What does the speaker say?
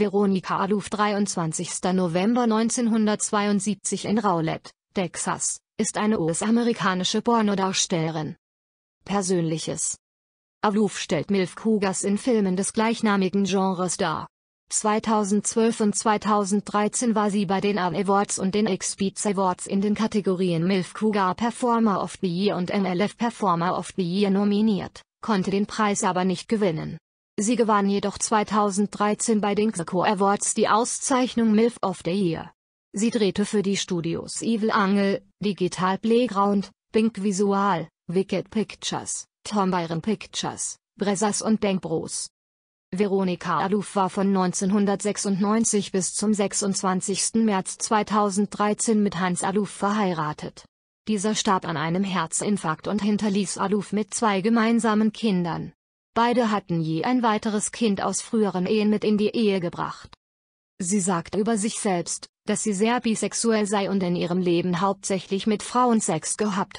Veronika Aluf 23. November 1972 in Rowlett, Texas, ist eine US-amerikanische Pornodarstellerin. Persönliches Aluf stellt Milf Kugas in Filmen des gleichnamigen Genres dar. 2012 und 2013 war sie bei den AV Awards und den X-Beats Awards in den Kategorien MILF Cougar Performer of the Year und MLF Performer of the Year nominiert, konnte den Preis aber nicht gewinnen. Sie gewann jedoch 2013 bei den Xaco Awards die Auszeichnung MILF of the Year. Sie drehte für die Studios Evil Angel, Digital Playground, Pink Visual, Wicked Pictures, Tom Byron Pictures, Bresas und Bankbros. Veronika Aluf war von 1996 bis zum 26. März 2013 mit Hans Aluf verheiratet. Dieser starb an einem Herzinfarkt und hinterließ Aluf mit zwei gemeinsamen Kindern. Beide hatten je ein weiteres Kind aus früheren Ehen mit in die Ehe gebracht. Sie sagt über sich selbst, dass sie sehr bisexuell sei und in ihrem Leben hauptsächlich mit Frauen Sex gehabt hat.